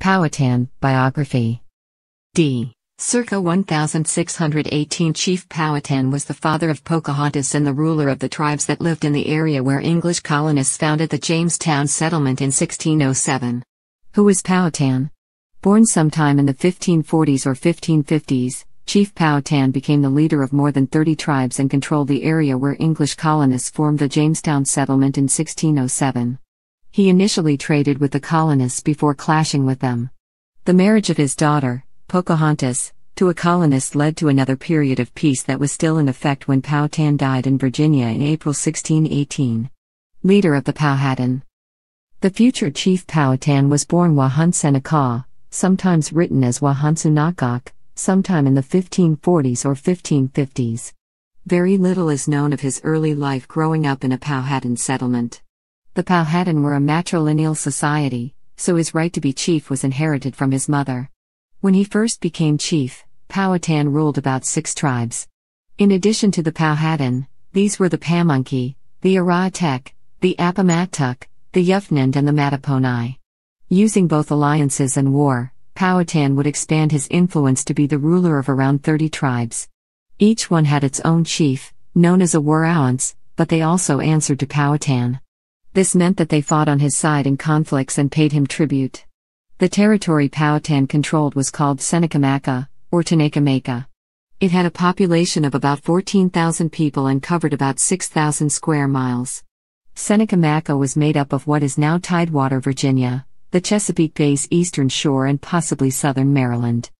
Powhatan, Biography. D. Circa 1618 Chief Powhatan was the father of Pocahontas and the ruler of the tribes that lived in the area where English colonists founded the Jamestown settlement in 1607. Who was Powhatan? Born sometime in the 1540s or 1550s, Chief Powhatan became the leader of more than 30 tribes and controlled the area where English colonists formed the Jamestown settlement in 1607 he initially traded with the colonists before clashing with them. The marriage of his daughter, Pocahontas, to a colonist led to another period of peace that was still in effect when Powhatan died in Virginia in April 1618. Leader of the Powhatan. The future chief Powhatan was born Wahun Seneca, sometimes written as Wahunsunakok, sometime in the 1540s or 1550s. Very little is known of his early life growing up in a Powhatan settlement. The Powhatan were a matrilineal society, so his right to be chief was inherited from his mother. When he first became chief, Powhatan ruled about six tribes. In addition to the Powhatan, these were the Pamunkey, the Aratek, the Appomattock, the Yufnand and the Mattaponi. Using both alliances and war, Powhatan would expand his influence to be the ruler of around 30 tribes. Each one had its own chief, known as a Warowans, but they also answered to Powhatan. This meant that they fought on his side in conflicts and paid him tribute. The territory Powhatan controlled was called Senecamaca, or Tanacamaca. It had a population of about 14,000 people and covered about 6,000 square miles. Senecamaca was made up of what is now Tidewater, Virginia, the Chesapeake Bay's eastern shore, and possibly southern Maryland.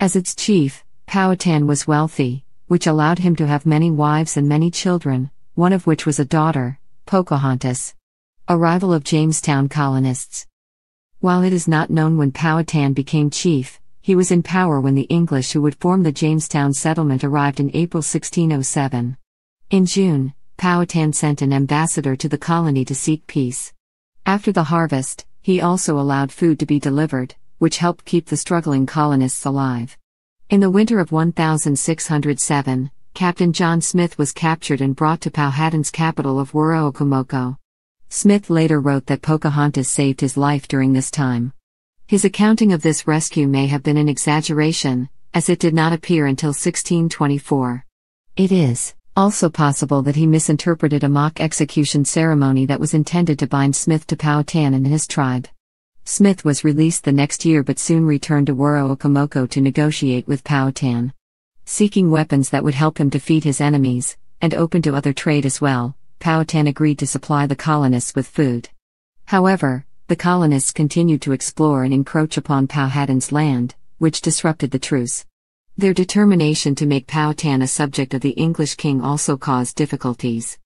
As its chief, Powhatan was wealthy, which allowed him to have many wives and many children, one of which was a daughter, Pocahontas, Arrival of Jamestown colonists. While it is not known when Powhatan became chief, he was in power when the English who would form the Jamestown settlement arrived in April 1607. In June, Powhatan sent an ambassador to the colony to seek peace. After the harvest, he also allowed food to be delivered, which helped keep the struggling colonists alive. In the winter of 1607, Captain John Smith was captured and brought to Powhatan's capital of Wuro Smith later wrote that Pocahontas saved his life during this time. His accounting of this rescue may have been an exaggeration, as it did not appear until 1624. It is also possible that he misinterpreted a mock execution ceremony that was intended to bind Smith to Powhatan and his tribe. Smith was released the next year but soon returned to Wuro to negotiate with Powhatan. Seeking weapons that would help him defeat his enemies, and open to other trade as well, Powhatan agreed to supply the colonists with food. However, the colonists continued to explore and encroach upon Powhatan's land, which disrupted the truce. Their determination to make Powhatan a subject of the English king also caused difficulties.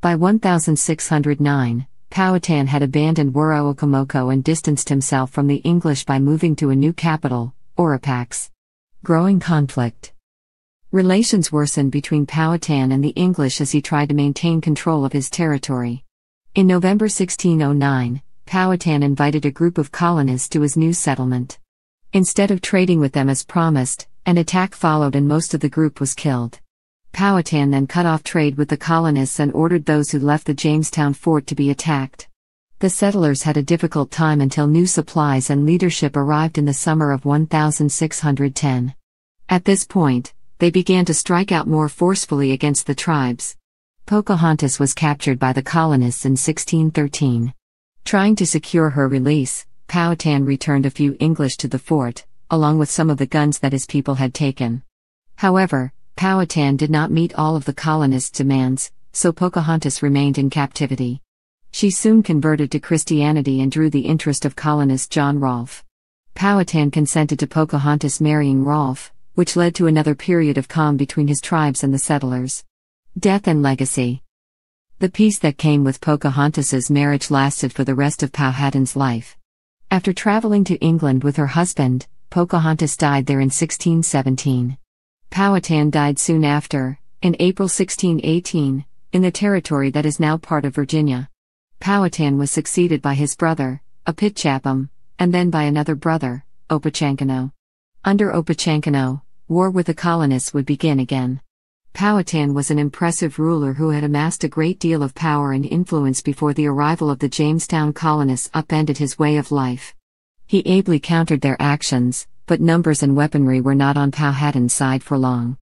By 1609, Powhatan had abandoned Wuro and distanced himself from the English by moving to a new capital, Oropax. Growing conflict Relations worsened between Powhatan and the English as he tried to maintain control of his territory. In November 1609, Powhatan invited a group of colonists to his new settlement. Instead of trading with them as promised, an attack followed and most of the group was killed. Powhatan then cut off trade with the colonists and ordered those who left the Jamestown fort to be attacked. The settlers had a difficult time until new supplies and leadership arrived in the summer of 1610. At this point, they began to strike out more forcefully against the tribes. Pocahontas was captured by the colonists in 1613. Trying to secure her release, Powhatan returned a few English to the fort, along with some of the guns that his people had taken. However, Powhatan did not meet all of the colonists' demands, so Pocahontas remained in captivity. She soon converted to Christianity and drew the interest of colonist John Rolfe. Powhatan consented to Pocahontas marrying Rolfe, which led to another period of calm between his tribes and the settlers. Death and Legacy The peace that came with Pocahontas's marriage lasted for the rest of Powhatan's life. After traveling to England with her husband, Pocahontas died there in 1617. Powhatan died soon after, in April 1618, in the territory that is now part of Virginia. Powhatan was succeeded by his brother, Apitchapam, and then by another brother, Opachankano. Under Opachankano, war with the colonists would begin again. Powhatan was an impressive ruler who had amassed a great deal of power and influence before the arrival of the Jamestown colonists upended his way of life. He ably countered their actions, but numbers and weaponry were not on Powhatan's side for long.